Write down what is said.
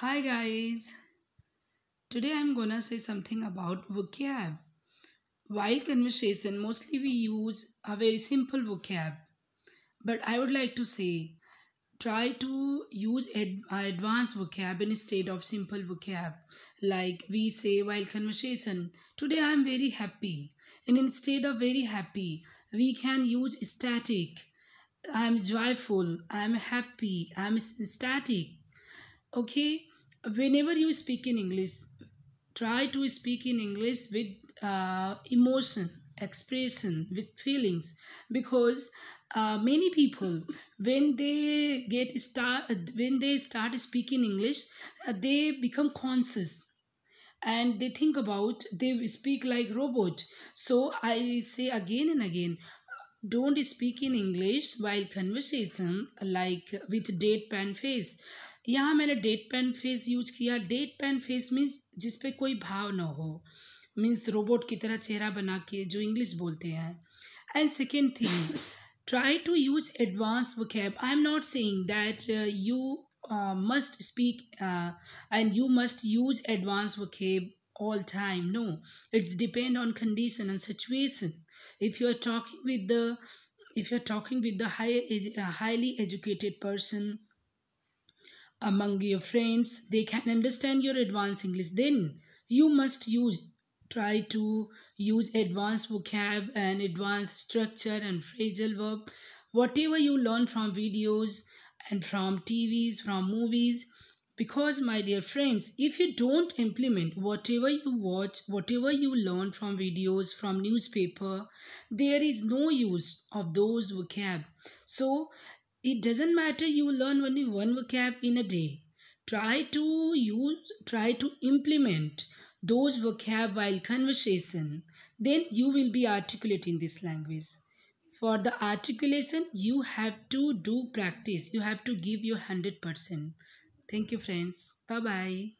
Hi guys, today I'm gonna say something about vocab. While conversation, mostly we use a very simple vocab, but I would like to say try to use ad advanced vocab instead of simple vocab. Like we say while conversation, today I'm very happy, and instead of very happy, we can use static. I'm joyful, I'm happy, I'm ecstatic okay whenever you speak in english try to speak in english with uh, emotion expression with feelings because uh, many people when they get start when they start speaking english uh, they become conscious and they think about they speak like robot so i say again and again don't speak in english while conversation like with date pan face यहाँ मैंने deadpan face use किया deadpan face means जिसपे कोई भाव ना हो means robot की तरह चेहरा बना के जो इंग्लिश बोलते हैं and second thing try to use advance verb I am not saying that you must speak and you must use advance verb all time no it's depend on condition and situation if you are talking with the if you are talking with the high highly educated person among your friends. They can understand your advanced English. Then you must use try to use advanced vocab and advanced structure and phrasal verb whatever you learn from videos and from tvs from movies because my dear friends if you don't implement whatever you watch whatever you learn from videos from newspaper there is no use of those vocab so it doesn't matter you learn only one vocab in a day. Try to use, try to implement those vocab while conversation. Then you will be articulating this language. For the articulation, you have to do practice. You have to give your 100%. Thank you, friends. Bye-bye.